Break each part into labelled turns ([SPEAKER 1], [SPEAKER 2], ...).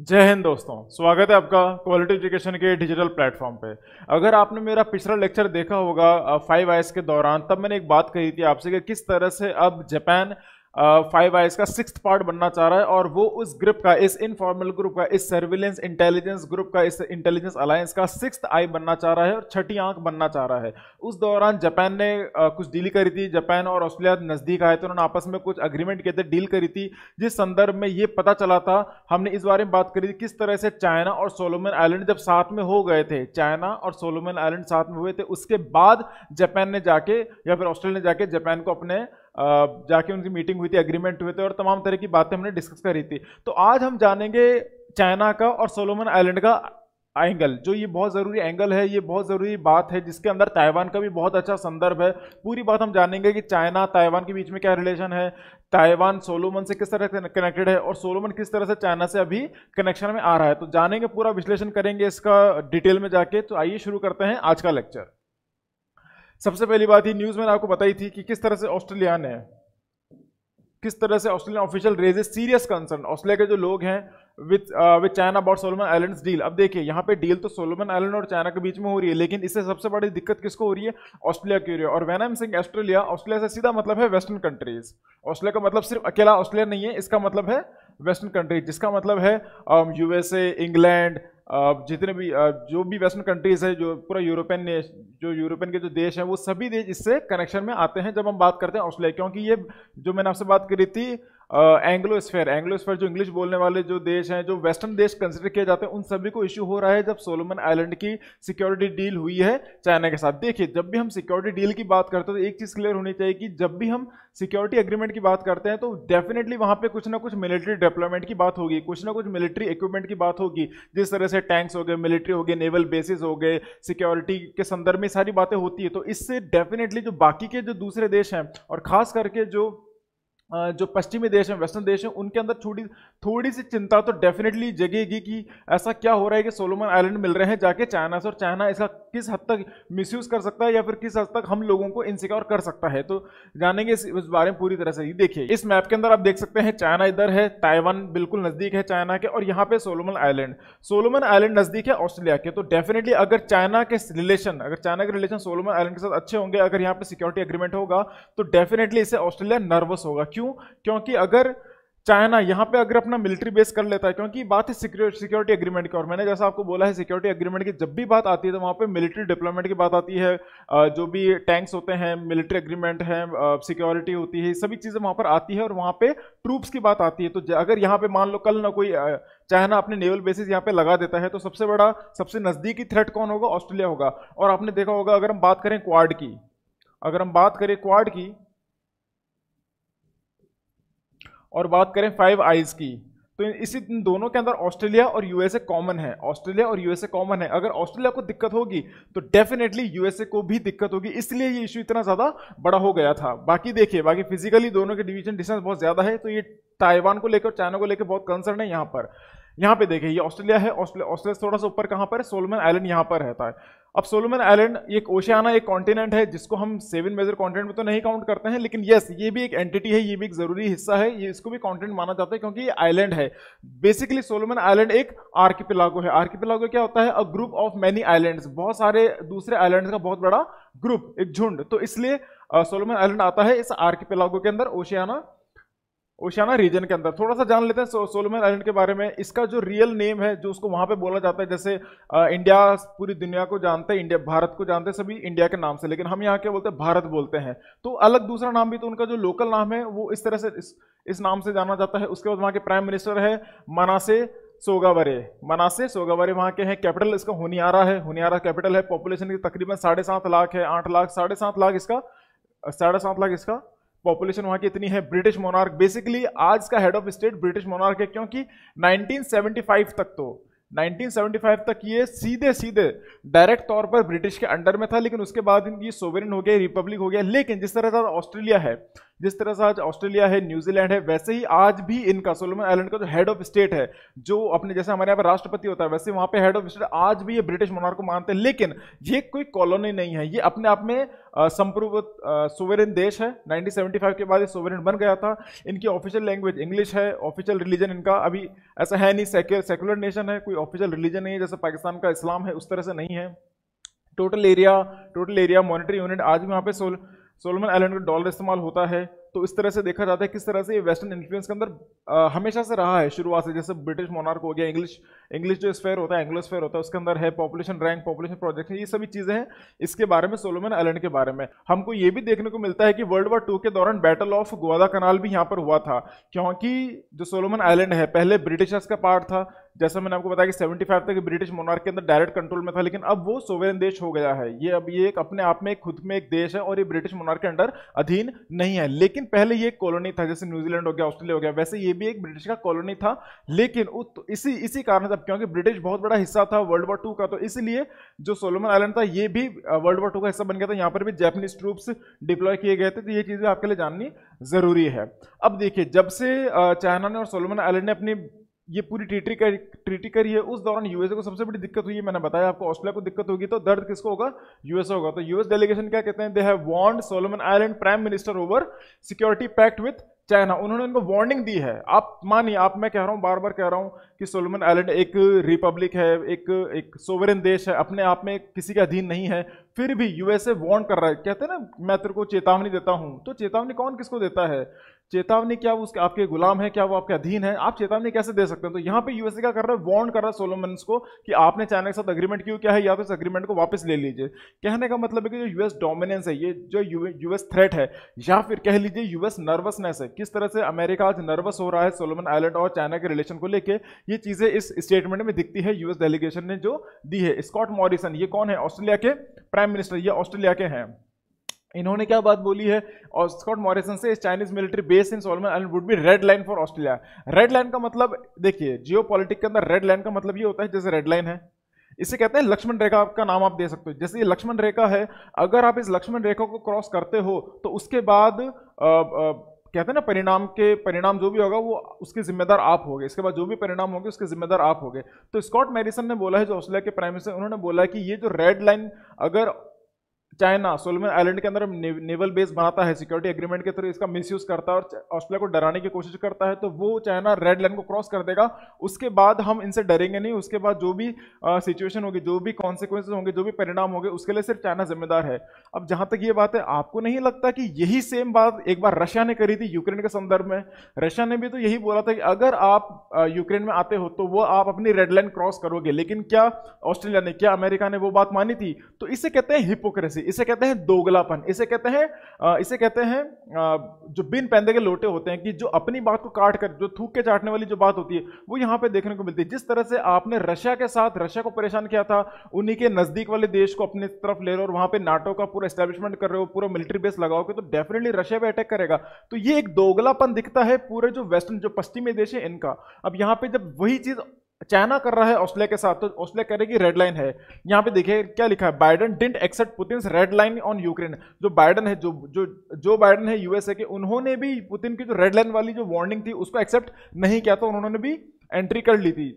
[SPEAKER 1] जय हिंद दोस्तों स्वागत है आपका क्वालिटी एजुकेशन के डिजिटल प्लेटफॉर्म पे अगर आपने मेरा पिछला लेक्चर देखा होगा फाइव आईस के दौरान तब मैंने एक बात कही थी आपसे कि किस तरह से अब जापान फाइव आईज का सिक्स पार्ट बनना चाह रहा है और वो उस ग्रुप का इस इनफॉर्मल ग्रुप का इस सर्विलेंस इंटेलिजेंस ग्रुप का इस इंटेलिजेंस अलायंस का सिक्स आई बनना चाह रहा है और छठी आंख बनना चाह रहा है उस दौरान जापान ने आ, कुछ डील करी थी जापान और ऑस्ट्रेलिया नज़दीक आए थे उन्होंने आपस में कुछ अग्रीमेंट के थे डील करी थी जिस संदर्भ में ये पता चला था हमने इस बारे में बात करी थी किस तरह से चाइना और सोलोमन आइलैंड जब साथ में हो गए थे चाइना और सोलोमन आइलैंड साथ में हुए थे उसके बाद जापान ने जाके या फिर ऑस्ट्रेलिया ने जाके जापान को अपने जाके उनकी मीटिंग हुई थी एग्रीमेंट हुए थे और तमाम तरह की बातें हमने डिस्कस करी थी तो आज हम जानेंगे चाइना का और सोलोमन आइलैंड का एंगल जो ये बहुत ज़रूरी एंगल है ये बहुत ज़रूरी बात है जिसके अंदर ताइवान का भी बहुत अच्छा संदर्भ है पूरी बात हम जानेंगे कि चाइना ताइवान के बीच में क्या रिलेशन है ताइवान सोलोमन से किस तरह से कनेक्टेड है और सोलोमन किस तरह से चाइना से अभी कनेक्शन में आ रहा है तो जानेंगे पूरा विश्लेषण करेंगे इसका डिटेल में जाके तो आइए शुरू करते हैं आज का लेक्चर सबसे पहली बात ही न्यूज़ मैंने आपको बताई थी कि किस तरह से ऑस्ट्रेलिया ने किस तरह से Australian official raise serious concern Australia के जो लोग हैं with with China about Solomon island deal अब देखिए यहाँ पे डील तो सोलोमन आइलैंड और चाइना के बीच में हो रही है लेकिन इससे सबसे बड़ी दिक्कत किसको हो रही है ऑस्ट्रेलिया की हो रही है और वैन एम सिंह ऑस्ट्रेलिया ऑस्ट्रेलिया से सीधा मतलब है वेस्टर्न कंट्रीज ऑस्ट्रेलिया का मतलब सिर्फ अकेला ऑस्ट्रेलिया नहीं है इसका मतलब है वेस्टर्न कंट्रीज जिसका मतलब है यूएसए um, इंग्लैंड जितने भी जो भी वेस्टर्न कंट्रीज़ है जो पूरा यूरोपियन जो यूरोपियन के जो देश हैं वो सभी देश इससे कनेक्शन में आते हैं जब हम बात करते हैं ऑस्ट्रेलिया क्योंकि ये जो मैंने आपसे बात करी थी एंग्लोस्फेयर एंग्लोस्फेयर जो इंग्लिश बोलने वाले जो देश हैं जो वेस्टर्न देश कंसिडर किए जाते हैं उन सभी को इश्यू हो रहा है जब सोलोमन आइलैंड की सिक्योरिटी डील हुई है चाइना के साथ देखिए जब भी हम सिक्योरिटी डील की बात करते हैं तो एक चीज़ क्लियर होनी चाहिए कि जब भी हम सिक्योरिटी एग्रीमेंट की बात करते हैं तो डेफिनेटली वहाँ पर कुछ ना कुछ मिलिट्री डेप्लॉयमेंट की बात होगी कुछ ना कुछ मिलिट्री इक्विपमेंट की बात होगी जिस तरह से टैंक्स हो गए मिलिट्री हो गए नेवल बेसिस हो गए सिक्योरिटी के संदर्भ में सारी बातें होती है तो इससे डेफिनेटली जो बाकी के जो दूसरे देश हैं और खास करके जो जो पश्चिमी देश हैं वेस्टर्न देश हैं उनके अंदर थोड़ी थोड़ी सी चिंता तो डेफिनेटली जगेगी कि ऐसा क्या हो रहा है कि सोलोमन आइलैंड मिल रहे हैं जाके चाइना से और चाइना इसका किस हद तक मिसयूज़ कर सकता है या फिर किस हद तक हम लोगों को इनसिक्योर कर सकता है तो जानेंगे इस, इस बारे में पूरी तरह से ही देखिए इस मैप के अंदर आप देख सकते हैं चाइना इधर है ताइवान बिल्कुल नज़दीक है चाइना के और यहाँ पे सोलोमन आइलैंड सोलोमन आइलैंड नज़दीक है ऑस्ट्रेलिया के तो डेफिनेटली अगर चाइना के रिलेशन अगर चाइना के रिलेशन सोलोमन आइलैंड के साथ अच्छे होंगे अगर यहाँ पे सिक्योरिटी एग्रीमेंट होगा तो डेफिनेटली इसे ऑस्ट्रेलिया नर्वस होगा क्यों क्योंकि अगर चाइना यहाँ पे अगर अपना मिलिट्री बेस कर लेता है क्योंकि बात है सिक्योरिटी एग्रीमेंट की और मैंने जैसा आपको बोला है सिक्योरिटी एग्रीमेंट की जब भी बात आती है तो वहाँ पे मिलिट्री डिप्लॉयमेंट की बात आती है जो भी टैंक्स होते हैं मिलिट्री एग्रीमेंट है सिक्योरिटी होती है सभी चीज़ें वहाँ पर आती है और वहाँ पर ट्रूप्स की बात आती है तो अगर यहाँ पर मान लो कल ना कोई चाइना अपने नेवल बेसिस यहाँ पे लगा देता है तो सबसे बड़ा सबसे नज़दीकी थ्रेट कौन होगा ऑस्ट्रेलिया होगा और आपने देखा होगा अगर हम बात करें क्वाड की अगर हम बात करें क्वाड की और बात करें फाइव आइज़ की तो इसी इन दोनों के अंदर ऑस्ट्रेलिया और यूएसए कॉमन है ऑस्ट्रेलिया और यूएसए कॉमन है अगर ऑस्ट्रेलिया को दिक्कत होगी तो डेफिनेटली यूएसए को भी दिक्कत होगी इसलिए ये इशू इतना ज़्यादा बड़ा हो गया था बाकी देखिए बाकी फिजिकली दोनों के डिवीजन डिस्टेंस बहुत ज़्यादा है तो ये ताइवान को लेकर चाइना को लेकर बहुत कंसर्न है यहाँ पर यहाँ पे देखिए ये ऑस्ट्रेलिया है ऑस्ट्रेलिया थोड़ा सा ऊपर कहाँ पर सोलमन आइलैंड यहाँ पर रहता है अब सोलोमन आइलैंड एक ओशियाना एक कॉन्टिनेंट है जिसको हम सेवन मेजर कॉन्टिनेंट में तो नहीं काउंट करते हैं लेकिन यस ये भी एक एंटिटी है ये भी एक जरूरी हिस्सा है ये इसको भी कॉन्टिनेंट माना जाता है क्योंकि ये आइलैंड है बेसिकली सोलोमन आइलैंड एक आर्किपिलागो है आर्किपिलागो क्या होता है a group of many island बहुत सारे दूसरे आइलैंड का बहुत बड़ा ग्रुप एक झुंड तो इसलिए सोलोमन आइलैंड आता है इस आर्किपिलागो के अंदर ओशियाना ओशियाना रीजन के अंदर थोड़ा सा जान लेते हैं सो, सोलोमन आइलैंड के बारे में इसका जो रियल नेम है जो उसको वहाँ पे बोला जाता है जैसे आ, इंडिया पूरी दुनिया को जानते हैं इंडिया भारत को जानते हैं सभी इंडिया के नाम से लेकिन हम यहाँ क्या बोलते हैं भारत बोलते हैं तो अलग दूसरा नाम भी तो उनका जो लोकल नाम है वो इस तरह से इस, इस नाम से जाना जाता है उसके बाद वहाँ के प्राइम मिनिस्टर है मनासे सोगावरे मनासे सोगावरे वहाँ के हैं कैपिटल इसका होनियारा है होनियारा कैपिटल है पॉपुलेशन की तकरीबन साढ़े सात लाख है आठ लाख साढ़े सात लाख इसका साढ़े सात लाख इसका पॉपुलेशन वहाँ की इतनी है ब्रिटिश मोनार्क बेसिकली आज का head of state British monarch है क्योंकि 1975 तक तो 1975 तक ये सीधे सीधे डायरेक्ट तौर पर ब्रिटिश के अंडर में था लेकिन उसके बाद इनकी सोवेरिन हो गया रिपब्लिक हो गया लेकिन जिस तरह से ऑस्ट्रेलिया है जिस तरह से आज ऑस्ट्रेलिया है न्यूजीलैंड है वैसे ही आज भी इनका सोलोमन आइलैंड का जो हेड ऑफ स्टेट है जो अपने जैसे हमारे यहाँ पर राष्ट्रपति होता है वैसे वहाँ पे हेड ऑफ स्टेट आज भी ये ब्रिटिश मोनार को मानते हैं लेकिन ये कोई कॉलोनी नहीं है ये अपने आप में संप्रभुत सुवेरिन देश है 1975 के बाद ये सुवेरिन बन गया था इनकी ऑफिशियल लैंग्वेज इंग्लिश है ऑफिशियल रिलीजन इनका अभी ऐसा है नहीं सेक्युलर सेकुलर नेशन है कोई ऑफिशियल रिलीजन नहीं है जैसे पाकिस्तान का इस्लाम है उस तरह से नहीं है total area total area monetary unit आज भी वहाँ पे सोल सोलोमन आइलैंड का डॉलर इस्तेमाल होता है तो इस तरह से देखा जाता है किस तरह से ये वेस्टर्न इन्फ्लुएंस के अंदर हमेशा से रहा है शुरुआत से जैसे ब्रिटिश मोनार्क हो गया इंग्लिश इंग्लिश जो स्फेयर होता है एंग्लो स्फेयर होता है उसके अंदर है पॉपुलेशन रैंक पॉपुलेशन प्रोजेक्ट ये सभी चीज़ें हैं इसके बारे में सोलोमन आइलैंड के बारे में हमको ये भी देखने को मिलता है कि वर्ल्ड वॉर टू के दौरान बैटल ऑफ गोवादा कनाल भी यहाँ पर हुआ था क्योंकि जो सोलोमन आइलैंड है पहले ब्रिटिशर्स का पार्ट था जैसा मैंने आपको बताया कि 75 तक ब्रिटिश मोनार्क के अंदर डायरेक्ट कंट्रोल में था लेकिन अब वो सोवेरन देश हो गया है ये अब ये एक अपने आप में खुद में एक देश है और ये ब्रिटिश मोनार्क के अंडर अधीन नहीं है लेकिन पहले ये एक कॉलोनी था जैसे न्यूजीलैंड हो गया ऑस्ट्रेलिया हो गया वैसे ये भी एक ब्रिटिश का कॉलोनी था लेकिन इसी इसी कारण से क्योंकि ब्रिटिश बहुत बड़ा हिस्सा था वर्ल्ड वॉर टू का तो इसलिए जो सोलोमन आइलैंड था ये भी वर्ल्ड वॉर टू का हिस्सा बन गया था यहाँ पर भी जैपनीज ट्रूप्स डिप्लॉय किए गए थे तो ये चीज़ें आपके लिए जाननी ज़रूरी है अब देखिए जब से चाइना ने और सोलोमन आइलैंड ने अपनी ये पूरी ट्रीटी कर ट्रीटी करी है उस दौरान यूएसए को सबसे बड़ी दिक्कत हुई है मैंने बताया आपको ऑस्ट्रेलिया को दिक्कत होगी तो दर्द किसको होगा यूएसए होगा तो यूएस डेलीगेशन क्या कहते हैं they have warned Solomon island prime minister over security pact with China उन्होंने उनको वार्निंग दी है आप मानिए आप मैं कह रहा हूँ बार बार कह रहा हूँ कि सोलोमन आइलैंड एक रिपब्लिक है एक एक सोवरेन देश है अपने आप में किसी के अधीन नहीं है फिर भी यूएसए वार्न कर रहा है कहते हैं ना मैं तेरे को चेतावनी देता हूँ तो चेतावनी कौन किसको देता है चेतावनी क्या उसके आपके गुलाम है क्या वो आपके अधीन है आप चेतावनी कैसे दे सकते हैं तो यहाँ पे यूएसए क्या कर रहा है वॉर्न कर रहा है सोलोमन्स को कि आपने चाइना के साथ अग्रीमेंट क्यों क्या है या तो इस अग्रीमेंट को वापस ले लीजिए कहने का मतलब है कि जो यूएस डोमिनेंस है ये जो यूएस थ्रेट है या फिर कह लीजिए यूएस नर्वसनेस है किस तरह से अमेरिका आज नर्वस हो रहा है सोलोमन आइलैंड और चाइना के रिलेशन को लेकर ये चीज़ें इस स्टेटमेंट में दिखती है यूएस डेलीगेशन ने जो दी है स्कॉट मॉरिसन ये कौन है ऑस्ट्रेलिया के प्राइम मिनिस्टर ये ऑस्ट्रेलिया के हैं इन्होंने क्या बात बोली है और स्कॉट मॉरिसन से Chinese military base in Solomon and would be red line for Australia red line का मतलब देखिए जियो के अंदर रेड लाइन का मतलब ये होता है जैसे रेड लाइन है इसे कहते हैं लक्ष्मण रेखा का नाम आप दे सकते हो जैसे ये लक्ष्मण रेखा है अगर आप इस लक्ष्मण रेखा को क्रॉस करते हो तो उसके बाद आ, आ, कहते हैं ना परिणाम के परिणाम जो भी होगा वो उसके जिम्मेदार आप होगे इसके बाद जो भी परिणाम होंगे उसके जिम्मेदार आप होगे तो स्कॉट मैरिसन ने बोला है जो ऑस्ट्रेलिया के प्राइम मिनिस्टर उन्होंने बोला है कि ये जो रेड लाइन अगर चाइना सोलमन आइलैंड के अंदर नेवल बेस बनाता है सिक्योरिटी एग्रीमेंट के थ्रू इसका मिसयूज करता है और ऑस्ट्रेलिया को डराने की कोशिश करता है तो वो चाइना रेड लाइन को क्रॉस कर देगा उसके बाद हम इनसे डरेंगे नहीं उसके बाद जो भी सिचुएशन होगी जो भी कॉन्सिक्वेंस होंगे जो भी परिणाम होंगे उसके लिए सिर्फ चाइना जिम्मेदार है अब जहां तक ये बात है आपको नहीं लगता कि यही सेम बात एक बार रशिया ने करी थी यूक्रेन के संदर्भ में रशिया ने भी तो यही बोला था कि अगर आप यूक्रेन में आते हो तो वो आप अपनी रेड लाइन क्रॉस करोगे लेकिन क्या ऑस्ट्रेलिया ने क्या अमेरिका ने वो बात मानी थी तो इसे कहते हैं हिपोक्रेसी इसे कहते हैं दोगलापन इसे कहते हैं इसे कहते हैं जो बिन पैंदे के लोटे होते हैं कि जो अपनी बात को काट कर जो थूक के चाटने वाली जो बात होती है वो यहाँ पे देखने को मिलती है जिस तरह से आपने रशिया के साथ रशिया को परेशान किया था उन्हीं के नज़दीक वाले देश को अपनी तरफ ले रहे हो और वहां पर नाटो का पूरा स्टैब्लिशमेंट कर रहे हो पूरा मिलिट्री बेस लगाओगे तो डेफिनेटली रशिया पर अटैक करेगा तो ये एक दोगलापन दिखता है पूरे जो वेस्टर्न जो पश्चिमी देश है इनका अब यहाँ पे जब वही चीज़ चाइना कर रहा है ऑस्ट्रेलिया के साथ तो ऑस्ट्रेलिया कह रहे कि रेड लाइन है यहाँ पे देखिए क्या लिखा है Biden didn't accept Putin red line on Ukraine Joe Biden है जो जो जो बाइडन है यूएसए के उन्होंने भी पुतिन की जो रेड लाइन वाली जो वार्निंग थी उसको एक्सेप्ट नहीं किया था तो उन्होंने भी एंट्री कर ली थी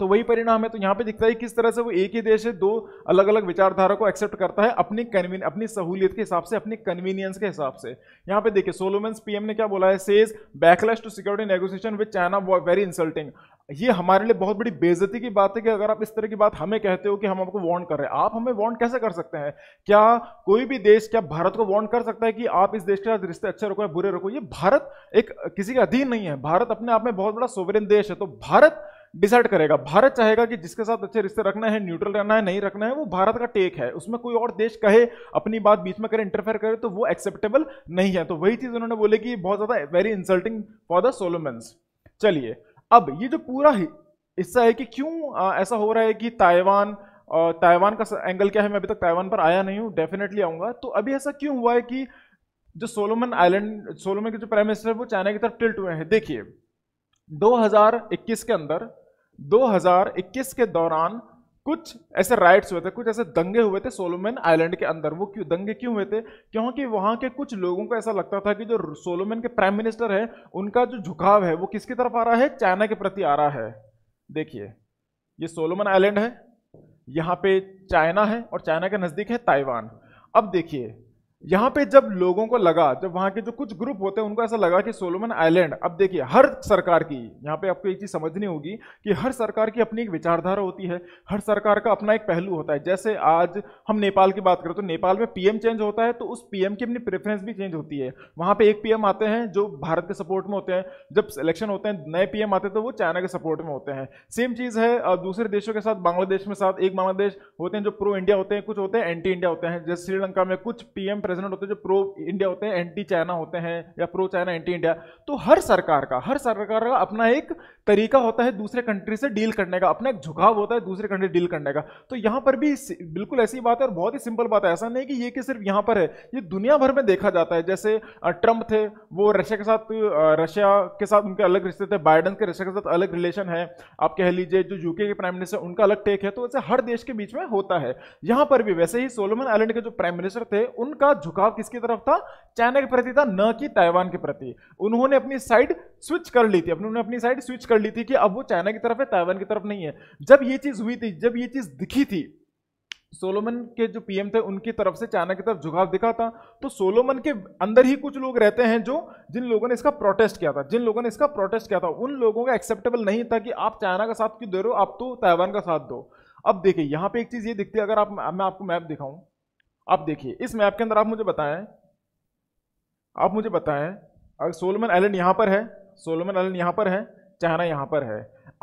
[SPEAKER 1] तो वही परिणाम है तो यहाँ पे दिखता है किस तरह से वो एक ही देश है दो अलग अलग विचारधारा को एक्सेप्ट करता है अपनी कन्वीन अपनी सहूलियत के हिसाब से अपनी कन्वीनियंस के हिसाब से यहाँ पे देखिए सोलोमेंस पीएम ने क्या बोला है says backlash to security negotiation with China very insulting ये हमारे लिए बहुत बड़ी बेजती की बात है कि अगर आप इस तरह की बात हमें कहते हो कि हम आपको वॉन्ट कर रहे हैं आप हमें वॉन्ट कैसे कर सकते हैं क्या कोई भी देश क्या भारत को वॉन्ट कर सकता है कि आप इस देश के साथ रिश्ते अच्छे रखो या बुरे रखो ये भारत एक किसी का अधीन नहीं है भारत अपने आप में बहुत बड़ा सोवरेन देश है तो भारत डिसाइड करेगा भारत चाहेगा कि जिसके साथ अच्छे रिश्ते रखना है न्यूट्रल रहना है नहीं रखना है वो भारत का टेक है उसमें कोई और देश कहे अपनी बात बीच में करे इंटरफेयर करे तो वो एक्सेप्टेबल नहीं है तो वही चीज़ उन्होंने बोले कि बहुत ज़्यादा very insulting for the Solomons चलिए अब ये जो पूरा हिस्सा है कि क्यों ऐसा हो रहा है कि ताइवान ताइवान का एंगल क्या है मैं अभी तक ताइवान पर आया नहीं हूँ डेफिनेटली आऊँगा तो अभी ऐसा क्यों हुआ है कि जो सोलोमन आइलैंड सोलोमन के जो प्राइम मिनिस्टर है वो चाइना की तरफ टिल्ट हुए हैं देखिए 2021 के अंदर 2021 के दौरान कुछ ऐसे राइट्स हुए थे कुछ ऐसे दंगे हुए थे सोलोमैन आइलैंड के अंदर वो क्यों दंगे क्यों हुए थे क्योंकि वहां के कुछ लोगों को ऐसा लगता था कि जो सोलोमैन के प्राइम मिनिस्टर है उनका जो झुकाव है वो किसकी तरफ आ रहा है चाइना के प्रति आ रहा है देखिए ये सोलोमन आइलैंड है यहाँ पे चाइना है और चाइना के नज़दीक है ताइवान अब देखिए यहाँ पे जब लोगों को लगा जब वहां के जो कुछ ग्रुप होते हैं उनको ऐसा लगा कि सोलोमन आइलैंड अब देखिए हर सरकार की यहाँ पे आपको एक चीज़ समझनी होगी कि हर सरकार की अपनी एक विचारधारा होती है हर सरकार का अपना एक पहलू होता है जैसे आज हम नेपाल की बात करें तो नेपाल में पीएम चेंज होता है तो उस पीएम की अपनी प्रेफरेंस भी चेंज होती है वहां पर एक पीएम आते हैं जो भारत के सपोर्ट में होते हैं जब इलेक्शन होते हैं नए पीएम आते हैं तो वो चाइना के सपोर्ट में होते हैं सेम चीज़ है दूसरे देशों के साथ बांग्लादेश में साथ एक बांग्लादेश होते हैं जो प्रो इंडिया होते हैं कुछ होते हैं एंटी इंडिया होते हैं जैसे श्रीलंका में कुछ पीएम प्रेसिडेंट होते हैं जो प्रो इंडिया होते हैं एंटी चाइना होते हैं या प्रो चाइना एंटी इंडिया तो हर सरकार का हर सरकार का अपना एक तरीका होता है दूसरे कंट्री से डील करने का अपना एक झुकाव होता है दूसरे कंट्री डील करने का तो यहाँ पर भी बिल्कुल ऐसी बात है और बहुत ही सिंपल बात है ऐसा नहीं कि ये कि सिर्फ यहाँ पर है ये दुनिया भर में देखा जाता है जैसे ट्रंप थे वो रशिया के साथ रशिया के साथ उनके अलग रिश्ते थे बाइडन के रशिया के साथ अलग रिलेशन है आप कह लीजिए जो यूके के प्राइम मिनिस्टर उनका अलग टेक है तो वैसे हर देश के बीच में होता है यहाँ पर भी वैसे ही सोलोमन आइलैंड के जो प्राइम मिनिस्टर थे उनका का झुकाव किसकी तरफ था चाइना के प्रति था न कि ताइवान के प्रति उन्होंने अपनी साइड स्विच कर ली थी उन्होंने अपनी साइड स्विच कर ली थी कि अब वो चाइना की तरफ है ताइवान की तरफ नहीं है जब ये चीज़ हुई थी जब ये चीज़ दिखी थी सोलोमन के जो पीएम थे उनकी तरफ से चाइना की तरफ झुकाव दिखा था तो सोलोमन के अंदर ही कुछ लोग रहते हैं जो जिन लोगों ने इसका प्रोटेस्ट किया था जिन लोगों ने इसका प्रोटेस्ट किया था उन लोगों का एक्सेप्टेबल नहीं था कि आप चाइना का साथ क्यों दे रहे हो आप तो ताइवान का साथ दो अब देखिए यहां पे एक चीज़ ये दिखती है अगर आप मैं आपको मैप दिखाऊं अब देखिए इस मैप के अंदर आप मुझे बताएं आप मुझे बताएं अगर सोलोमन आइलैंड यहां पर है सोलोमन आइलैंड यहां पर है चाइना यहां पर है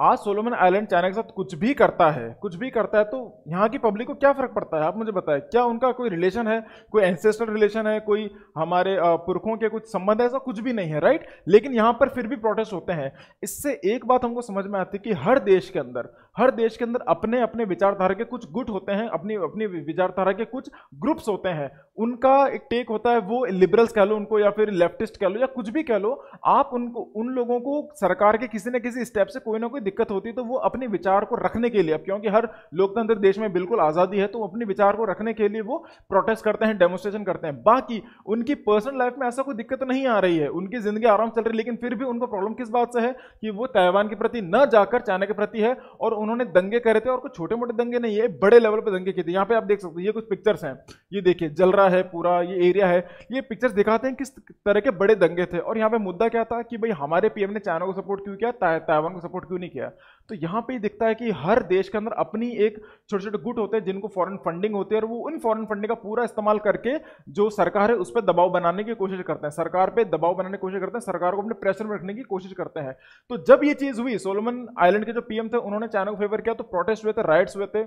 [SPEAKER 1] आज सोलोमन आइलैंड चाइना के साथ कुछ भी करता है कुछ भी करता है तो यहाँ की पब्लिक को क्या फ़र्क पड़ता है आप मुझे बताएं क्या उनका कोई रिलेशन है कोई एंसेस्टर रिलेशन है कोई हमारे पुरखों के कुछ संबंध है ऐसा कुछ भी नहीं है राइट लेकिन यहाँ पर फिर भी प्रोटेस्ट होते हैं इससे एक बात हमको समझ में आती है कि हर देश के अंदर हर देश के अंदर अपने अपने विचारधारा के कुछ गुट होते हैं अपनी अपनी विचारधारा के कुछ ग्रुप्स होते हैं उनका एक टेक होता है वो लिबरल्स कह लो उनको या फिर लेफ्टिस्ट कह लो या कुछ भी कह लो आप उनको उन लोगों को सरकार के किसी न किसी स्टेप से कोई ना कोई दिक्कत होती है तो वो अपने विचार को रखने के लिए अब क्योंकि हर लोकतंत्र देश में बिल्कुल आज़ादी है तो अपने विचार को रखने के लिए वो प्रोटेस्ट करते हैं डेमोस्ट्रेशन करते हैं बाकी उनकी पर्सनल लाइफ में ऐसा कोई दिक्कत नहीं आ रही है उनकी ज़िंदगी आराम चल रही है लेकिन फिर भी उनको प्रॉब्लम किस बात से है कि वो ताइवान के प्रति न जाकर चाइना के प्रति है और उन्होंने दंगे करे थे और कुछ छोटे मोटे दंगे नहीं है बड़े लेवल पर दंगे किए थे यहाँ पे आप देख सकते हैं ये कुछ पिक्चर्स हैं ये देखिए जल रहा इलाका है पूरा ये एरिया है ये पिक्चर्स दिखाते हैं किस तरह के बड़े दंगे थे और यहाँ पे मुद्दा क्या था कि भाई हमारे पीएम ने चाइना को सपोर्ट क्यों किया ताइवान को सपोर्ट क्यों नहीं किया तो यहाँ पे दिखता है कि हर देश के अंदर अपनी एक छोटे छोटे गुट होते हैं जिनको फॉरन फंडिंग होती है और वो उन फॉरन फंडिंग का पूरा इस्तेमाल करके जो सरकार है उस पर दबाव बनाने की कोशिश करते हैं सरकार पर दबाव बनाने की कोशिश करते हैं सरकार को अपने प्रेशर में रखने की कोशिश करते हैं तो जब ये चीज़ हुई सोलोमन आइलैंड के जो पीएम थे उन्होंने चाइना को फेवर किया तो प्रोटेस्ट हुए थे राइट्स हुए थे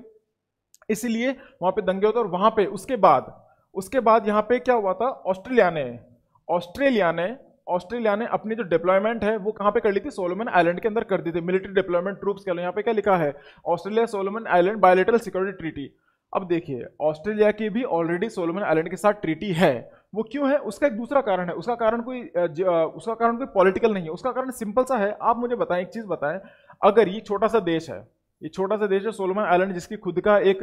[SPEAKER 1] इसीलिए वहां पे दंगे होते और वहां पे उसके बाद उसके बाद यहाँ पे क्या हुआ था ऑस्ट्रेलिया ने ऑस्ट्रेलिया ने ऑस्ट्रेलिया ने अपनी जो डिप्लॉयमेंट है वो कहाँ पे कर ली थी सोलोमन आइलैंड के अंदर कर दी थी मिलिट्री डिप्लॉयमेंट ट्रूप्स कह लो यहाँ पे क्या लिखा है Australia Solomon island bilateral security treaty अब देखिए ऑस्ट्रेलिया की भी ऑलरेडी सोलोमन आइलैंड के साथ ट्रीटी है वो क्यों है उसका एक दूसरा कारण है उसका कारण कोई उसका कारण कोई पॉलिटिकल नहीं है उसका कारण सिंपल सा है आप मुझे बताएं एक चीज़ बताएं अगर ये छोटा सा देश है ये छोटा सा देश है सोलोमन आइलैंड जिसकी खुद का एक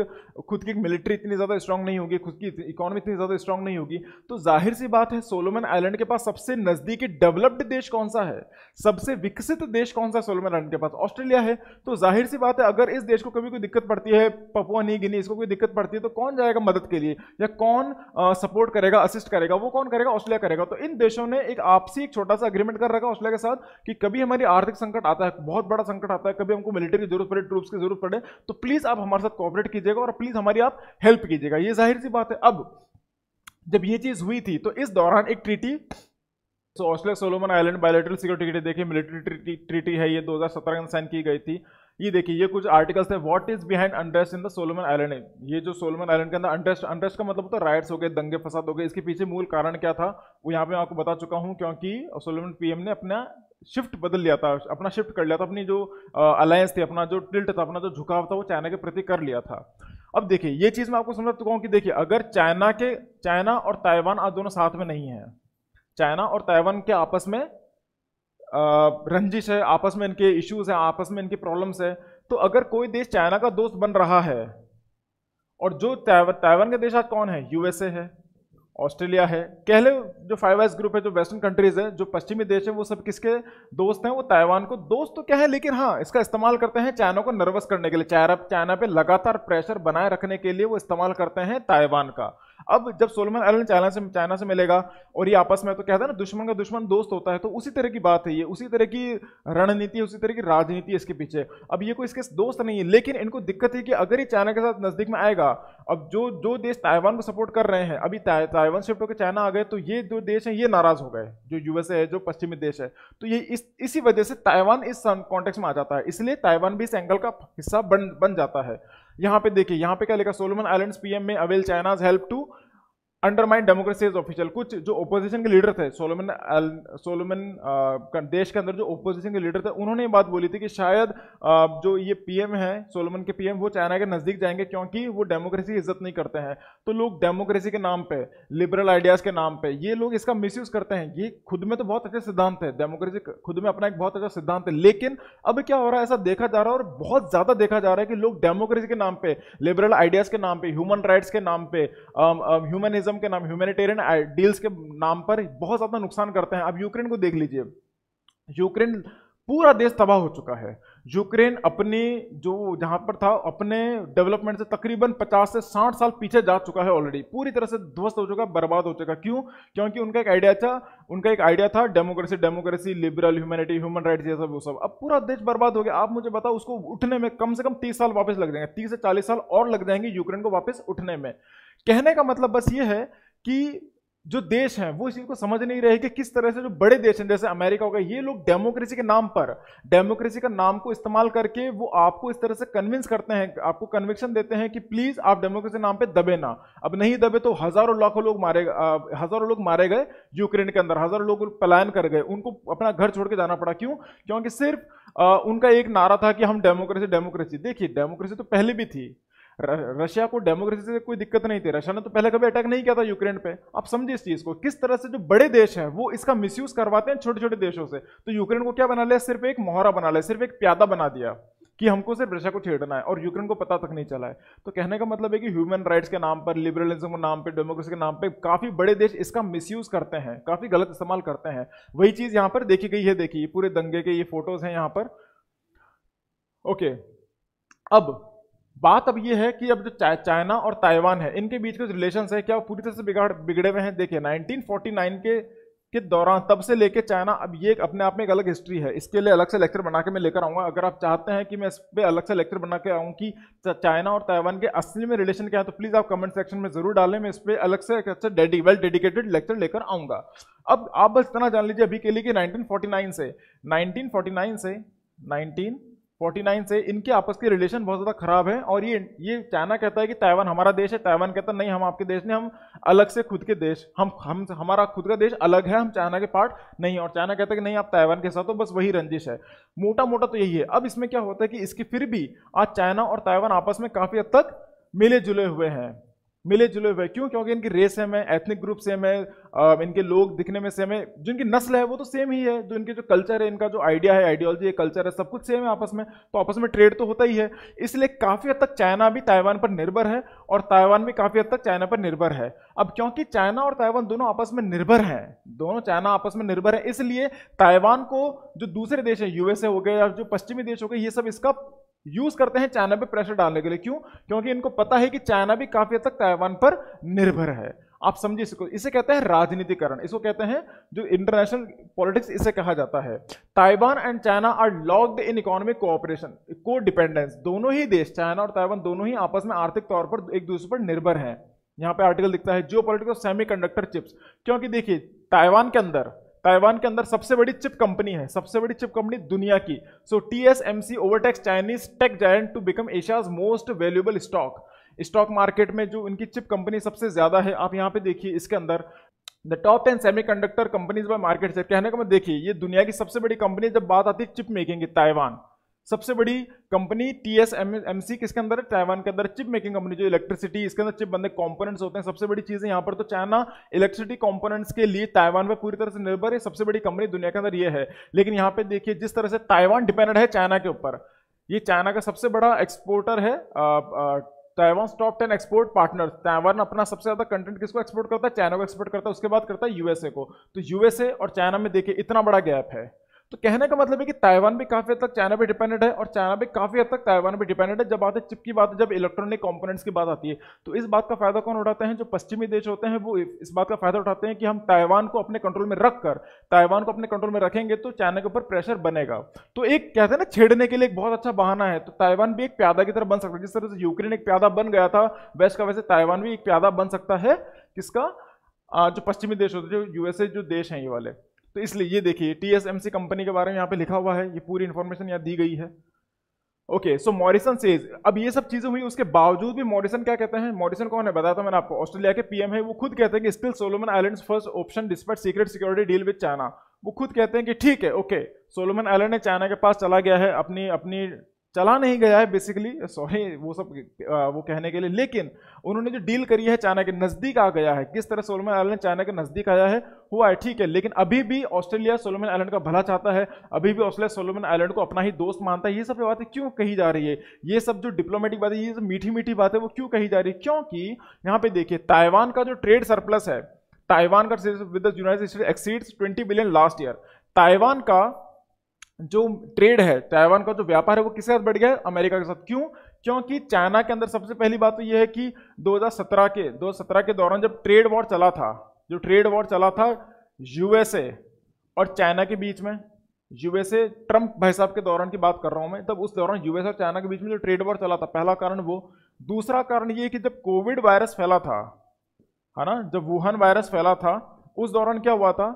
[SPEAKER 1] खुद की मिलिट्री इतनी ज़्यादा स्ट्रांग नहीं होगी खुद की इकोनॉमी इतनी ज़्यादा स्ट्रांग नहीं होगी तो जाहिर सी बात है सोलोमन आइलैंड के पास सबसे नज़दीकी डेवलप्ड देश कौन सा है सबसे विकसित देश कौन सा है सोलोमन आइलैंड के पास ऑस्ट्रेलिया है तो जाहिर सी बात है अगर इस देश को कभी कोई दिक्कत पड़ती है पपुआ नहीं गिनी इसको कोई दिक्कत पड़ती है तो कौन जाएगा मदद के लिए या कौन सपोर्ट करेगा असिस्ट करेगा वो कौन करेगा ऑस्ट्रेलिया करेगा तो इन देशों ने एक आपसी एक छोटा सा अग्रीमेंट कर रखा ऑस्ट्रेलिया के साथ कि कभी हमारी आर्थिक संकट आता है बहुत बड़ा संकट आता है कभी हमको मिलिट्री की जरूरत पड़े ग्रुप्स की जरूरत पड़े तो प्लीज़ आप हमारे साथ कॉपरेट कीजिएगा और प्लीज़ हमारी आप हेल्प कीजिएगा ये जाहिर सी बात है अब जब ये चीज़ हुई थी तो इस दौरान एक treaty so Australia Solomon island bilateral security देखिए मिलिट्री ट्रीटी, ट्रीटी है ये 2017 में साइन की गई थी ये देखिए ये कुछ आर्टिकल्स है what is behind unrest in the Solomon island ये जो सोलोमन आइलैंड के अंदर अनरेस्ट अनरेस्ट का मतलब तो राइट्स हो गए दंगे फसाद हो गए इसके पीछे मूल कारण क्या था वो यहाँ पे मैं आपको बता चुका हूँ क्योंकि सोलोमन पीएम ने अपना शिफ्ट बदल लिया था अपना शिफ्ट कर लिया था अपनी जो अलायंस थी अपना जो टिल्ट था अपना जो झुकाव था वो चाइना के प्रति कर लिया था अब देखिए ये चीज़ मैं आपको समझ चुका हूँ कि देखिए अगर चाइना के चाइना और ताइवान आज दोनों साथ में नहीं है चाइना और ताइवान के आपस में रंजिश है आपस में इनके इश्यूज हैं आपस में इनकी प्रॉब्लम्स है तो अगर कोई देश चाइना का दोस्त बन रहा है और जो ताइवान के देश आज कौन है यूएसए है ऑस्ट्रेलिया है कह ले जो फाइव एस ग्रुप है जो वेस्टर्न कंट्रीज है जो पश्चिमी देश है वो सब किसके दोस्त हैं वो ताइवान को दोस्त तो क्या है लेकिन हाँ इसका इस्तेमाल करते हैं चाइना को नर्वस करने के लिए चाइना पे लगातार प्रेशर बनाए रखने के लिए वो इस्तेमाल करते हैं ताइवान का अब जब सोलमन अलन चाइना से चाइना से मिलेगा और ये आपस में तो कहता है ना दुश्मन का दुश्मन दोस्त होता है तो उसी तरह की बात है ये उसी तरह की रणनीति उसी तरह की राजनीति इसके पीछे अब ये कोई इसके दोस्त नहीं है लेकिन इनको दिक्कत है कि अगर ये चाइना के साथ नज़दीक में आएगा अब जो जो देश ताइवान को सपोर्ट कर रहे हैं अभी ताइवान शिफ्ट होकर चाइना आ गए तो ये जो देश है ये नाराज़ हो गए जो यूएसए है जो पश्चिमी देश है तो ये इस इसी वजह से ताइवान इस कॉन्टेक्स में आ जाता है इसलिए ताइवान भी इस एंगल का हिस्सा बन बन जाता है यहां पे देखिए यहां पे क्या लिखा Solomon islands PM may avail China's help to democracy is official कुछ जो ओपोजिशन के लीडर थे सोलोमन सोलोमन देश के अंदर जो ओपोजिशन के लीडर थे उन्होंने ये बात बोली थी कि शायद जो ये पीएम है सोलोमन के पीएम वो चाइना के नज़दीक जाएंगे क्योंकि वो डेमोक्रेसी इज्जत नहीं करते हैं तो लोग डेमोक्रेसी के नाम पे लिबरल आइडियाज़ के नाम पे ये लोग इसका मिस करते हैं ये खुद में तो बहुत अच्छे सिद्धांत है डेमोक्रेसी खुद में अपना एक बहुत अच्छा सिद्धांत है लेकिन अब क्या हो रहा है ऐसा देखा जा रहा है और बहुत ज़्यादा देखा जा रहा है कि लोग डेमोक्रेसी के नाम पर लिबरल आइडियाज़ के नाम पर ह्यूमन राइट्स के नाम पर ह्यूमनिज्म um, um, एक्सट्रीमिज्म के नाम ह्यूमैनिटेरियन डील्स के नाम पर बहुत ज़्यादा नुकसान करते हैं अब यूक्रेन को देख लीजिए यूक्रेन पूरा देश तबाह हो चुका है यूक्रेन अपनी जो जहां पर था अपने डेवलपमेंट से तकरीबन 50 से 60 साल पीछे जा चुका है ऑलरेडी पूरी तरह से ध्वस्त हो चुका बर्बाद हो चुका क्यों क्योंकि उनका एक आइडिया था उनका एक आइडिया था democracy democracy liberal humanity human rights ये सब वो सब अब पूरा देश बर्बाद हो गया आप मुझे बताओ उसको उठने में कम से कम तीस साल वापस लग जाएंगे तीस से चालीस साल और लग जाएंगे यूक्रेन को वापस उठने में कहने का मतलब बस ये है कि जो देश हैं वो इस चीज को समझ नहीं रहे कि किस तरह से जो बड़े देश हैं जैसे अमेरिका हो गया ये लोग डेमोक्रेसी के नाम पर डेमोक्रेसी का नाम को इस्तेमाल करके वो आपको इस तरह से कन्विंस करते हैं आपको कन्विक्शन देते हैं कि प्लीज आप डेमोक्रेसी नाम पे दबे ना अब नहीं दबे तो हजारों लाखों लोग मारे हजारों लोग मारे गए यूक्रेन के अंदर हजारों लोग पलायन कर गए उनको अपना घर छोड़ के जाना पड़ा क्यों क्योंकि सिर्फ उनका एक नारा था कि हम डेमोक्रेसी डेमोक्रेसी देखिए डेमोक्रेसी तो पहले भी थी रशिया को डेमोक्रेसी से कोई दिक्कत नहीं थी रशिया ने तो पहले कभी अटैक नहीं किया था यूक्रेन पे आप समझिए इस चीज को किस तरह से जो बड़े देश हैं वो इसका मिसयूज करवाते हैं छोटे छोटे देशों से तो यूक्रेन को क्या बना लिया सिर्फ एक मोहरा बना लिया सिर्फ एक प्यादा बना दिया कि हमको सिर्फ रशिया को छेड़ना है और यूक्रेन को पता तक नहीं चला है तो कहने का मतलब है कि ह्यूमन राइट्स के नाम पर लिबरलिज्म के नाम पर डेमोक्रेसी के नाम पर काफ़ी बड़े देश इसका यूज करते हैं काफ़ी गलत इस्तेमाल करते हैं वही चीज़ यहां पर देखी गई है देखिए पूरे दंगे के ये फोटोज़ हैं यहां पर ओके अब बात अब ये है कि अब जो चा, चाइना और ताइवान है इनके बीच के जो रिलेशन है क्या वो पूरी तरह से बिगाड़ बिगड़े हुए हैं देखिए 1949 के के दौरान तब से लेके चाइना अब ये अपने आप में एक अलग हिस्ट्री है इसके लिए अलग से लेक्चर बना के मैं लेकर आऊँगा अगर आप चाहते हैं कि मैं इस पर अलग से लेक्चर बना के आऊँ कि चाइना और ताइवान के असली में रिलेशन क्या है तो प्लीज़ आप कमेंट सेक्शन में जरूर डालें मैं इस पर अलग से एक अच्छा डेडी वेल डेडिकेटेड लेक्चर लेकर आऊँगा अब आप बस इतना जान लीजिए अभी के लिए कि नाइनटीन से नाइनटीन से 19 49 से इनके आपस के रिलेशन बहुत ज़्यादा खराब है और ये ये चाइना कहता है कि ताइवान हमारा देश है ताइवान कहता है नहीं हम आपके देश नहीं हम अलग से खुद के देश हम हम हमारा खुद का देश अलग है हम चाइना के पार्ट नहीं और चाइना कहता है कि नहीं आप ताइवान के साथ हो बस वही रंजिश है मोटा मोटा तो यही है अब इसमें क्या होता है कि इसकी फिर भी आज चाइना और ताइवान आपस में काफ़ी हद तक मिले जुले हुए हैं मिले जुले हुए क्यों क्योंकि इनकी रेस सेम है एथनिक ग्रुप सेम है इनके लोग दिखने में सेम है जिनकी नस्ल है वो तो सेम ही है जो इनके जो कल्चर है इनका जो आइडिया है आइडियोलॉजी है कल्चर है सब कुछ सेम है आपस में तो आपस में ट्रेड तो होता ही है इसलिए काफ़ी हद तक चाइना भी ताइवान पर निर्भर है और ताइवान भी काफ़ी हद तक चाइना पर निर्भर है अब क्योंकि चाइना और ताइवान दोनों आपस में निर्भर हैं दोनों चाइना आपस में निर्भर है इसलिए ताइवान को जो दूसरे देश हैं यूएसए हो गए या जो पश्चिमी देश हो गए ये सब इसका यूज करते हैं चाइना पे प्रेशर डालने के लिए क्यों क्योंकि इनको पता है कि चाइना भी काफी हद तक ताइवान पर निर्भर है आप समझिए इसको इसे कहते हैं राजनीतिकरण इसको कहते हैं जो इंटरनेशनल पॉलिटिक्स इसे कहा जाता है Taiwan and China are locked in economic cooperation codependence दोनों ही देश चाइना और ताइवान दोनों ही आपस में आर्थिक तौर पर एक दूसरे पर निर्भर है यहां पे आर्टिकल दिखता है geopolitical semiconductor chips क्योंकि देखिए ताइवान के अंदर ताइवान के अंदर सबसे बड़ी चिप कंपनी है सबसे बड़ी चिप कंपनी दुनिया की so T S M C overtakes Chinese tech giant to become Asia's most valuable stock stock market में जो इनकी चिप कंपनी सबसे ज्यादा है आप यहाँ पे देखिए इसके अंदर the top ten semiconductor companies by market से कहने का मैं मतलब देखिए ये दुनिया की सबसे बड़ी कंपनी जब बात आती है चिप मेकिंग की ताइवान सबसे बड़ी company T S M M C किसके अंदर है ताइवान के अंदर चिप मेकिंग कंपनी जो इलेक्ट्रिसिटी इसके अंदर चिप बंदे कंपोनेंट्स होते हैं सबसे बड़ी चीज़ है यहाँ पर तो चाइना इलेक्ट्रिसिटी कंपोनेंट्स के लिए ताइवान पर पूरी तरह से निर्भर है सबसे बड़ी कंपनी दुनिया के अंदर यह है लेकिन यहाँ पे देखिए जिस तरह से ताइवान डिपेंडेंट है चाइना के ऊपर ये चाइना का सबसे बड़ा एक्सपोर्टर है Taiwan top ten export partner Taiwan अपना सबसे ज्यादा कंटेंट किसको एक्सपोर्ट करता है चाइना को एक्सपोर्ट करता है उसके बाद करता है यूएसए को तो यूएसए और चाइना में देखिए इतना बड़ा गैप है तो कहने का मतलब है कि ताइवान भी काफी हद तक चाइना पे डिपेंडेंट है और चाइना भी काफी हद तक ताइवान पे डिपेंडेंट है जब आते चिप की बात है जब इलेक्ट्रॉनिक कंपोनेंट्स की बात आती है तो इस बात का फायदा कौन उठाते हैं जो पश्चिमी देश होते हैं वो इस बात का फायदा उठाते हैं कि हम ताइवान को अपने कंट्रोल में रख कर ताइवान को अपने कंट्रोल में रखेंगे तो चाइना के ऊपर प्रेशर बनेगा तो एक कहते हैं ना छेड़ने के लिए एक बहुत अच्छा बहाना है तो ताइवान भी एक प्यादा की तरह बन सकता है जिस तरह से यूक्रेन एक प्यादा बन गया था वेस्ट का वैसे ताइवान भी एक प्यादा बन सकता है किसका जो पश्चिमी देश होते हैं जो यूएसए जो देश हैं ये वाले तो इसलिए ये देखिए टीएसएमसी कंपनी के बारे में यहाँ पे लिखा हुआ है ये पूरी इन्फॉर्मेशन यहाँ दी गई है ओके सो मॉरिसन सेज अब ये सब चीज़ें हुई उसके बावजूद भी मॉरिसन क्या कहते हैं मॉरिसन कौन है बताया था मैंने आपको ऑस्ट्रेलिया के पीएम है वो खुद कहते हैं कि still Solomon island first option despite secret security deal with China वो खुद कहते हैं कि ठीक है ओके सोलोमन आइलैंड ने चाइना के पास चला गया है अपनी अपनी चला नहीं गया है बेसिकली सॉरी वो सब वो कहने के लिए लेकिन उन्होंने जो डील करी है चाइना के नज़दीक आ गया है किस तरह सोलमन आइलैंड चाइना के नज़दीक आया है हुआ है ठीक है लेकिन अभी भी ऑस्ट्रेलिया सोलोमन आइलैंड का भला चाहता है अभी भी ऑस्ट्रेलिया सोलोमन आइलैंड को अपना ही दोस्त मानता है ये सब बातें क्यों कही जा रही है ये सब जो डिप्लोमेटिक बातें ये सब मीठी मीठी बातें वो क्यों कही जा रही है क्योंकि यहाँ पे देखिए ताइवान का जो ट्रेड सरप्लस है ताइवान का with United State exceeds twenty billion last year Taiwan का जो ट्रेड है ताइवान का जो व्यापार है वो किसके साथ बढ़ गया अमेरिका के साथ क्यों क्योंकि चाइना के अंदर सबसे पहली बात तो ये है कि 2017 के 2017 के दौरान जब ट्रेड वॉर चला था जो ट्रेड वॉर चला था यूएसए और चाइना के बीच में यूएसए ट्रंप भाई साहब के दौरान की बात कर रहा हूं मैं तब उस दौरान यूएसए और चाइना के बीच में जो ट्रेड वॉर चला था पहला कारण वो दूसरा कारण ये कि जब कोविड वायरस फैला था है ना जब वुहान वायरस फैला था उस दौरान क्या हुआ था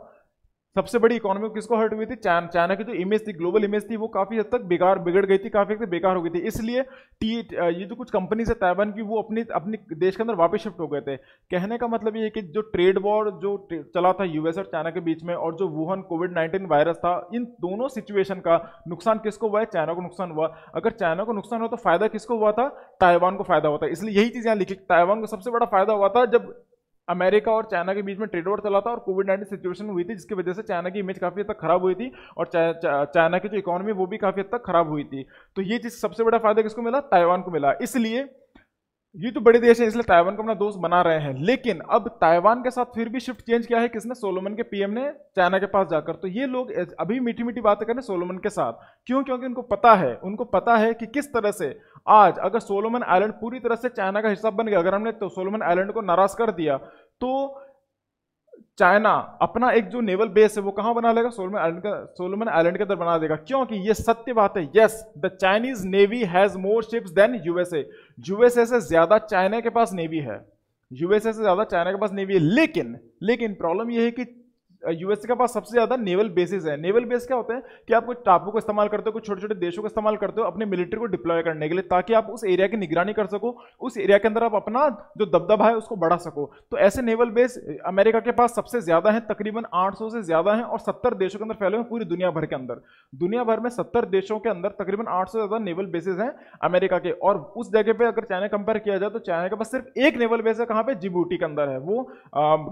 [SPEAKER 1] सबसे बड़ी इकोनॉमी किसको हर्ट हुई थी चाइना चाइना की जो इमेज थी ग्लोबल इमेज थी वो काफी हद तक बेकार बिगड़ गई थी काफी हद तक बेकार हो गई थी इसलिए टी ये जो कुछ कंपनीज है ताइवान की वो अपनी अपने देश के अंदर वापस शिफ्ट हो गए थे कहने का मतलब ये है कि जो ट्रेड वॉर जो चला था यूएस और चाइना के बीच में और जो वुहान कोविड नाइन्टीन वायरस था इन दोनों सिचुएशन का नुकसान किसको हुआ है चाइना को नुकसान हुआ अगर चाइना को नुकसान हुआ तो फायदा किसको हुआ था ताइवान को फायदा हुआ था इसलिए यही चीज़ यहाँ लिखी ताइवान को सबसे बड़ा फायदा हुआ था जब अमेरिका और चाइना के बीच में ट्रेड वॉर चला था और कोविड नाइन्टीन सिचुएशन हुई थी जिसकी वजह से चाइना की इमेज काफ़ी हद तक खराब हुई थी और चाइना की जो इकोनॉमी वो भी काफ़ी हद तक खराब हुई थी तो ये चीज़ सबसे बड़ा फायदा किसको मिला ताइवान को मिला इसलिए ये तो बड़े देश है इसलिए ताइवान को अपना दोस्त बना रहे हैं लेकिन अब ताइवान के साथ फिर भी शिफ्ट चेंज किया है किसने सोलोमन के पीएम ने चाइना के पास जाकर तो ये लोग अभी मीठी मीठी बातें करें सोलोमन के साथ क्यों क्योंकि उनको पता है उनको पता है कि किस तरह से आज अगर सोलोमन आइलैंड पूरी तरह से चाइना का हिस्सा बन गया अगर हमने तो सोलोमन आइलैंड को नाराज कर दिया तो चाइना अपना एक जो नेवल बेस है वो कहाँ बना लेगा सोलमन आइलैंड का सोलमन आइलैंड के अंदर बना देगा क्योंकि ये सत्य बात है yes the Chinese navy has more ships than USA USA से ज्यादा चाइना के पास नेवी है यूएसए से ज्यादा चाइना के पास नेवी है लेकिन लेकिन प्रॉब्लम यह है कि यूएसए के पास सबसे ज़्यादा नेवल बेसिस है नेवल बेस क्या होते हैं कि आप कुछ टापू को इस्तेमाल करते हो कुछ छोटे छोटे देशों का इस्तेमाल करते हो अपने मिलिट्री को डिप्लॉय करने के लिए ताकि आप उस एरिया की निगरानी कर सको उस एरिया के अंदर आप अपना जो दबदबा है उसको बढ़ा सको तो ऐसे नेवल बेस अमेरिका के पास सबसे ज़्यादा है तकरीबन आठ से ज़्यादा है और सत्तर देशों के अंदर फैले हुए पूरी दुनिया भर के अंदर दुनिया भर में सत्तर देशों के अंदर तकरीबन आठ से ज़्यादा नेवल बेसिस हैं अमेरिका के और उस जगह पर अगर चाइना कंपेयर किया जाए तो चाइना के पास सिर्फ एक नेवल बेस है कहाँ पर जिबूटी के अंदर है वो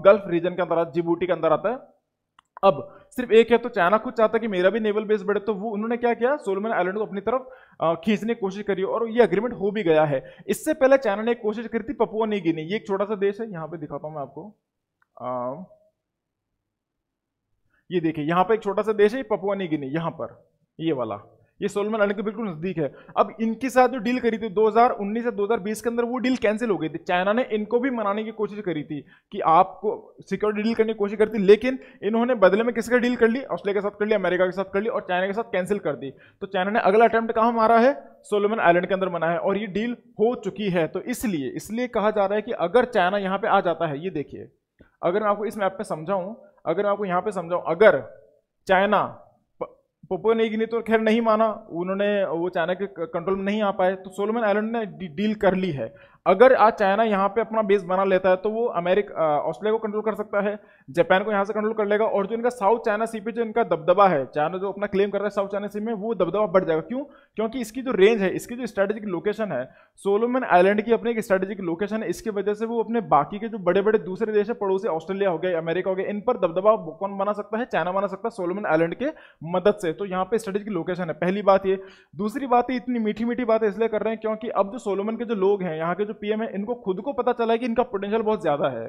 [SPEAKER 1] गल्फ रीजन के अंदर जिबूटी के अंदर आता है अब सिर्फ एक है तो चाइना खुद चाहता कि मेरा भी नेवल बेस बढ़े तो वो उन्होंने क्या किया सोलमन आइलैंड को अपनी तरफ खींचने की कोशिश करी और ये अग्रीमेंट हो भी गया है इससे पहले चाइना ने कोशिश करी थी पपुआ नहीं गिनी ये एक छोटा सा देश है यहाँ पे दिखाता हूँ मैं आपको आ, ये देखिए यहाँ पे एक छोटा सा देश है पपुआ नहीं गिनी यहाँ पर ये वाला ये सोलमन आइलैंड के बिल्कुल नजदीक है अब इनके साथ जो डील करी थी 2019 से 2020 के अंदर वो डील कैंसिल हो गई थी चाइना ने इनको भी मनाने की कोशिश करी थी कि आपको सिक्योरिटी डील करने की कोशिश करती लेकिन इन्होंने बदले में किसका डील कर ली ऑस्ट्रेलिया के साथ कर ली अमेरिका के साथ कर ली और चाइना के साथ कैंसिल कर दी तो चाइना ने अगला अटैम्प्ट कहा मारा है सोलोमन आइलैंड के अंदर मना है और ये डील हो चुकी है तो इसलिए इसलिए कहा जा रहा है कि अगर चाइना यहाँ पे आ जाता है ये देखिए अगर मैं आपको इस मैप पर समझाऊं अगर मैं आपको यहाँ पे समझाऊं अगर चाइना पप्पो नेगी ने तो खैर नहीं माना उन्होंने वो चाइना के कंट्रोल में नहीं आ पाए तो सोलोमन आइलैंड ने डील कर ली है अगर आज चाइना यहाँ पे अपना बेस बना लेता है तो वो अमेरिका ऑस्ट्रेलिया को कंट्रोल कर सकता है जापान को यहाँ से कंट्रोल कर लेगा और जो इनका साउथ चाइना सी पे जो इनका दबदबा है चाइना जो अपना क्लेम कर रहा है साउथ चाइना सी में वो दबदबा बढ़ जाएगा क्यों क्योंकि इसकी जो रेंज है इसकी जो स्ट्रेटेजिक लोकेशन है सोलोमन आइलैंड की अपनी एक स्ट्रेटेजिक लोकेशन है इसकी वजह से वो अपने बाकी के जो बड़े बड़े दूसरे देश है पड़ोसी ऑस्ट्रेलिया हो गया अमेरिका हो गया इन पर दबदबा कौन बना सकता है चाइना बना सकता है सोलोमन आइलैंड के मदद से तो यहाँ पे स्ट्रेटेजिक लोकेशन है पहली बात ये दूसरी बात ये इतनी मीठी मीठी बात इसलिए कर रहे हैं क्योंकि अब जो सोलोमन के जो लोग हैं यहाँ के जो पीएम है इनको खुद को पता चला है कि इनका पोटेंशियल बहुत ज़्यादा है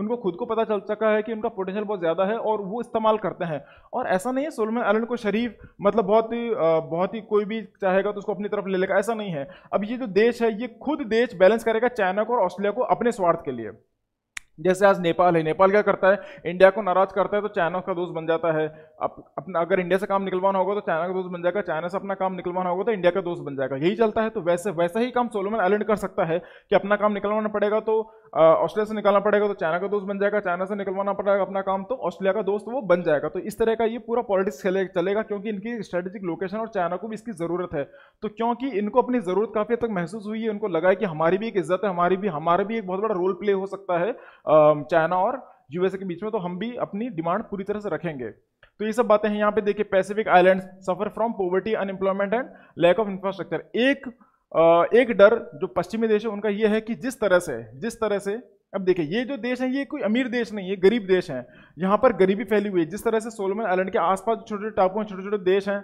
[SPEAKER 1] उनको खुद को पता चल चुका है कि उनका पोटेंशियल बहुत ज़्यादा है और वो इस्तेमाल करते हैं और ऐसा नहीं है सोलमन एलन को शरीफ मतलब बहुत ही बहुत ही कोई भी चाहेगा तो उसको अपनी तरफ ले लेगा ऐसा नहीं है अब ये जो देश है ये खुद देश बैलेंस करेगा चाइना को और ऑस्ट्रेलिया को अपने स्वार्थ के लिए जैसे आज नेपाल है नेपाल क्या करता है इंडिया को नाराज करता है तो चाइना का दोस्त बन जाता है अप, अपना अगर इंडिया से काम निकलवाना होगा तो चाइना का दोस्त बन जाएगा चाइना से अपना काम निकलवाना होगा तो इंडिया का दोस्त बन जाएगा यही चलता है तो वैसे वैसा ही काम सोलोमन आइलैंड कर सकता है कि अपना काम निकलवाना पड़ेगा तो ऑस्ट्रेलिया से निकालना पड़ेगा तो चाइना का दोस्त बन जाएगा चाइना से निकलवाना पड़ेगा अपना काम तो ऑस्ट्रेलिया का दोस्त वो बन जाएगा तो इस तरह का ये पूरा पॉलिटिक्स खेले चलेगा क्योंकि इनकी स्ट्रेटेजिक लोकेशन और चाइना को भी इसकी ज़रूरत है तो क्योंकि इनको अपनी ज़रूरत काफ़ी तक महसूस हुई है उनको लगा है कि हमारी भी एक इज्जत है हमारी भी हमारा भी एक बहुत बड़ा रोल प्ले हो सकता है चाइना और यूएसए के बीच में तो हम भी अपनी डिमांड पूरी तरह से रखेंगे तो ये सब बातें हैं यहाँ पे देखिए Pacific islands suffer from poverty unemployment and lack of infrastructure एक एक डर जो पश्चिमी देश है उनका यह है कि जिस तरह से जिस तरह से अब देखिए ये जो देश है ये कोई अमीर देश नहीं है गरीब देश है यहाँ पर गरीबी फैली हुई है जिस तरह से सोलमन आइलैंड के आसपास छोटे छोटे टापू हैं छोटे छोटे देश हैं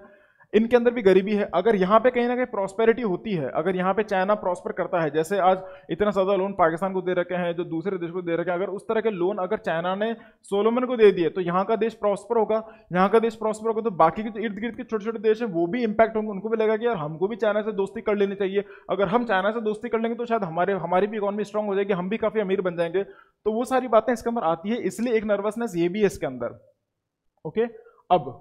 [SPEAKER 1] इनके अंदर भी गरीबी है अगर यहाँ पे कहीं ना कहीं प्रॉस्पेरिटी होती है अगर यहाँ पे चाइना प्रॉस्पर करता है जैसे आज इतना ज्यादा लोन पाकिस्तान को दे रखे हैं जो दूसरे देश को दे रखे हैं अगर उस तरह के लोन अगर चाइना ने सोलोमन को दे दिए तो यहाँ का देश प्रॉस्पर होगा यहाँ का देश प्रॉस्पर होगा तो बाकी के जो इर्द गिर्द के छोटे छोटे देश हैं वो भी इंपैक्ट होंगे उनको भी लगेगा कि यार हमको भी चाइना से दोस्ती कर लेनी चाहिए अगर हम चाइना से दोस्ती कर लेंगे तो शायद हमारे हमारी भी इकोनॉमी स्ट्रांग हो जाएगी हम भी काफ़ी अमीर बन जाएंगे तो वो सारी बातें इसके अंदर आती है इसलिए एक नर्वसनेस ये भी है इसके अंदर ओके अब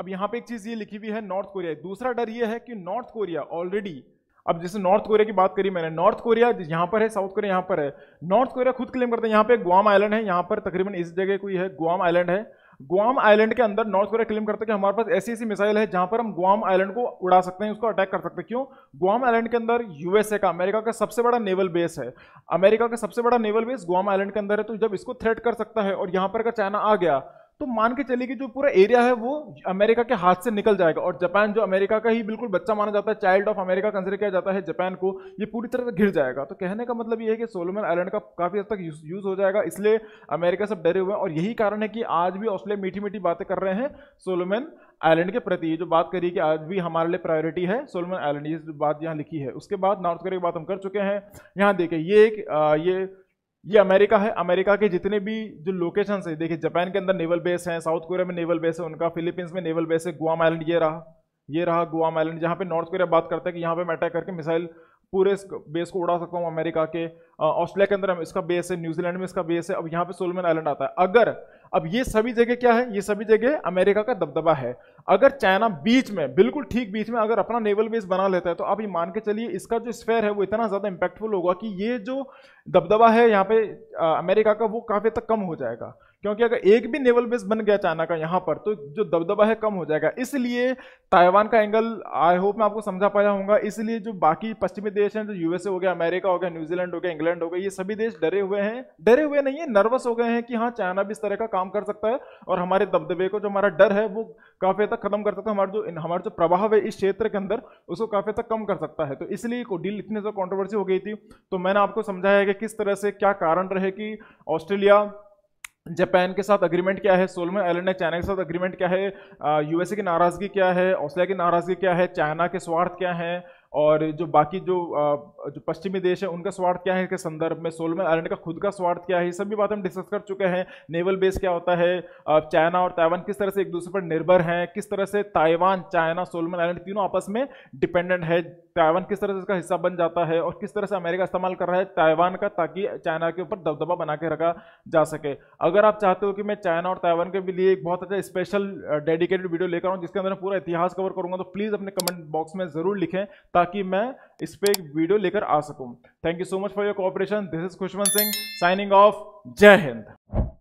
[SPEAKER 1] अब यहां पे एक चीज़ ये लिखी हुई है नॉर्थ कोरिया दूसरा डर ये है कि नॉर्थ कोरिया ऑलरेडी अब जैसे नॉर्थ कोरिया की बात करी मैंने नॉर्थ कोरिया यहां पर है साउथ कोरिया यहां पर है नॉर्थ कोरिया खुद क्लेम करते हैं यहां पे गुआम आइलैंड है यहां पर तकरीबन इस जगह कोई है ग्वाम आइलैंड है गुआम आइलैंड के अंदर नॉर्थ कोरिया क्लेम करते हैं कि हमारे पास ऐसी ऐसी मिसाइल है जहां पर हम गुआम आइलैंड को उड़ा सकते हैं उसको अटैक कर सकते हैं क्यों गुआम आइलैंड के अंदर यूएसए का अमेरिका का सबसे बड़ा नेवल बेस है अमेरिका का सबसे बड़ा नेवल बेस गुआम आइलैंड के अंदर है तो जब इसको थ्रेट कर सकता है और यहां पर अगर चाइना आ गया तो मान के चलिए कि जो पूरा एरिया है वो अमेरिका के हाथ से निकल जाएगा और जापान जो अमेरिका का ही बिल्कुल बच्चा माना जाता है चाइल्ड ऑफ अमेरिका कंसिडर किया जाता है जापान को ये पूरी तरह से घिर जाएगा तो कहने का मतलब ये है कि सोलोमन आइलैंड का काफ़ी हद तक यूज़ हो जाएगा इसलिए अमेरिका सब डरे हुए हैं और यही कारण है कि आज भी ऑस्ट्रेलिया मीठी मीठी बातें कर रहे हैं सोलोमन आइलैंड के प्रति ये जो बात करी कि आज भी हमारे लिए प्रायोरिटी है सोलोमन आइलैंड ये जो बात यहाँ लिखी है उसके बाद नॉर्थ कोरिया की बात हम कर चुके हैं यहाँ देखें ये एक ये ये अमेरिका है अमेरिका के जितने भी जो लोकेशन है देखिए जापान के अंदर नेवल बेस है साउथ कोरिया में नेवल बेस है उनका फिलीपींस में नेवल बेस है गुआम आइलैंड ये रहा ये रहा गुआम आइलैंड जहाँ पे नॉर्थ कोरिया बात करता है कि यहाँ पे हम अटैक करके मिसाइल पूरे बेस को उड़ा सकता हूँ अमेरिका के ऑस्ट्रेलिया के अंदर इसका बेस है न्यूजीलैंड में इसका बेस है अब यहाँ पे सोलमन आइलैंड आता है अगर अब ये सभी जगह क्या है ये सभी जगह अमेरिका का दबदबा है अगर चाइना बीच में बिल्कुल ठीक बीच में अगर अपना नेवल बेस बना लेता है तो आप ये मान के चलिए इसका जो स्फेयर है वो इतना ज़्यादा इम्पैक्टफुल होगा कि ये जो दबदबा है यहाँ पे अमेरिका का वो काफ़ी तक कम हो जाएगा क्योंकि अगर एक भी नेवल बेस बन गया चाइना का यहाँ पर तो जो दबदबा है कम हो जाएगा इसलिए ताइवान का एंगल आई होप मैं आपको समझा पाया हूँ इसलिए जो बाकी पश्चिमी देश हैं जो यूएसए हो गया अमेरिका हो गया न्यूजीलैंड हो गया इंग्लैंड हो गया ये सभी देश डरे हुए हैं डरे हुए नहीं है नर्वस हो गए हैं कि हाँ चाइना भी इस तरह का काम कर सकता है और हमारे दबदबे को जो हमारा डर है वो काफ़ी तक खत्म कर सकता है हमारा जो हमारा जो प्रभाव है इस क्षेत्र के अंदर उसको काफ़ी तक कम कर सकता है तो इसलिए डील इतनी ज़्यादा कॉन्ट्रोवर्सी हो गई थी तो मैंने आपको समझाया कि किस तरह से क्या कारण रहे कि ऑस्ट्रेलिया जापान के साथ अग्रीमेंट क्या है सोल में आइलैंड ने चाइना के साथ अग्रीमेंट क्या है यूएसए की नाराज़गी क्या है ऑस्ट्रेलिया की नाराज़गी क्या है चाइना के स्वार्थ क्या है और जो बाकी जो जो पश्चिमी देश है उनका स्वार्थ क्या है इसके संदर्भ में सोलमन आइलैंड का खुद का स्वार्थ क्या है ये सभी बात हम डिस्कस कर चुके हैं नेवल बेस क्या होता है चाइना और ताइवान किस तरह से एक दूसरे पर निर्भर हैं किस तरह से ताइवान चाइना सोलमन आइलैंड तीनों आपस में डिपेंडेंट है ताइवान किस तरह से इसका हिस्सा बन जाता है और किस तरह से अमेरिका इस्तेमाल कर रहा है ताइवान का ताकि चाइना के ऊपर दबदबा बना के रखा जा सके अगर आप चाहते हो कि मैं चाइना और ताइवान के लिए एक बहुत अच्छा स्पेशल डेडिकेटेड वीडियो लेकर आऊँ जिसके अंदर मैं पूरा इतिहास कवर करूँगा तो प्लीज़ अपने कमेंट बॉक्स में ज़रूर लिखें ताकि मैं इस पर एक वीडियो लेकर आ सकूँ thank you so much for your cooperation this is Khushwant Singh signing off जय हिंद